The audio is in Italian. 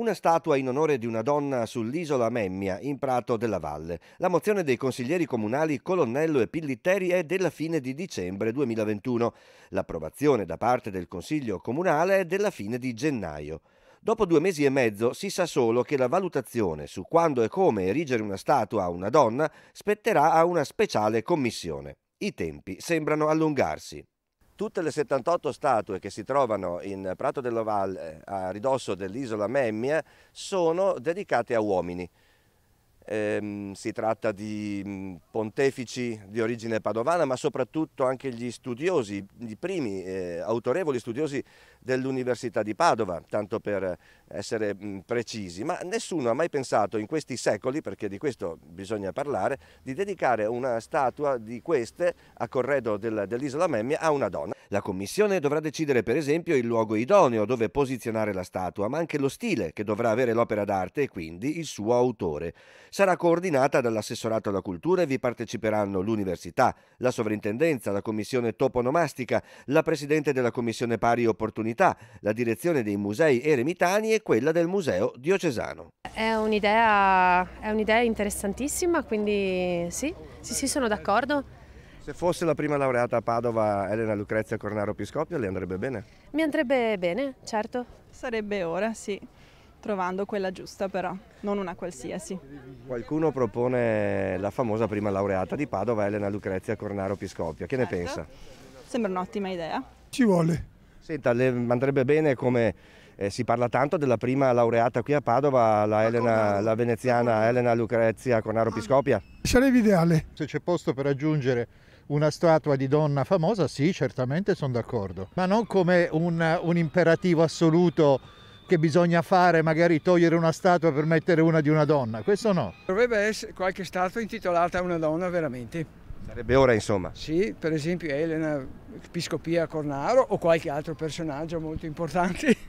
una statua in onore di una donna sull'isola Memmia, in Prato della Valle. La mozione dei consiglieri comunali Colonnello e Pillitteri è della fine di dicembre 2021. L'approvazione da parte del Consiglio comunale è della fine di gennaio. Dopo due mesi e mezzo si sa solo che la valutazione su quando e come erigere una statua a una donna spetterà a una speciale commissione. I tempi sembrano allungarsi tutte le 78 statue che si trovano in Prato dell'Oval eh, a ridosso dell'isola Memmia sono dedicate a uomini. Ehm, si tratta di pontefici di origine padovana, ma soprattutto anche gli studiosi, i primi eh, autorevoli studiosi dell'Università di Padova, tanto per essere mh, precisi. Ma nessuno ha mai pensato in questi secoli, perché di questo bisogna parlare, di dedicare una statua di queste a corredo del, dell'isola Memmia a una donna. La commissione dovrà decidere per esempio il luogo idoneo dove posizionare la statua, ma anche lo stile che dovrà avere l'opera d'arte e quindi il suo autore. Sarà coordinata dall'assessorato alla cultura e vi parteciperanno l'università, la sovrintendenza, la commissione toponomastica, la presidente della commissione pari opportunità, la direzione dei musei eremitani e quella del museo diocesano. È un'idea, un interessantissima, quindi sì, sì, sì sono d'accordo. Se fosse la prima laureata a Padova Elena Lucrezia Cornaro Piscopio le andrebbe bene? Mi andrebbe bene, certo. Sarebbe ora, sì, trovando quella giusta però, non una qualsiasi. Qualcuno propone la famosa prima laureata di Padova Elena Lucrezia Cornaro Piscopio, che certo. ne pensa? Sembra un'ottima idea. Ci vuole. Senta, le andrebbe bene come eh, si parla tanto della prima laureata qui a Padova, la, Elena, la veneziana Elena Lucrezia Conaro ah. Piscopia. Sarebbe ideale. Se c'è posto per aggiungere una statua di donna famosa, sì, certamente sono d'accordo, ma non come un, un imperativo assoluto che bisogna fare, magari togliere una statua per mettere una di una donna, questo no. Dovrebbe essere qualche statua intitolata a una donna veramente. Sarebbe ora insomma. Sì, per esempio Elena Piscopia Cornaro o qualche altro personaggio molto importante.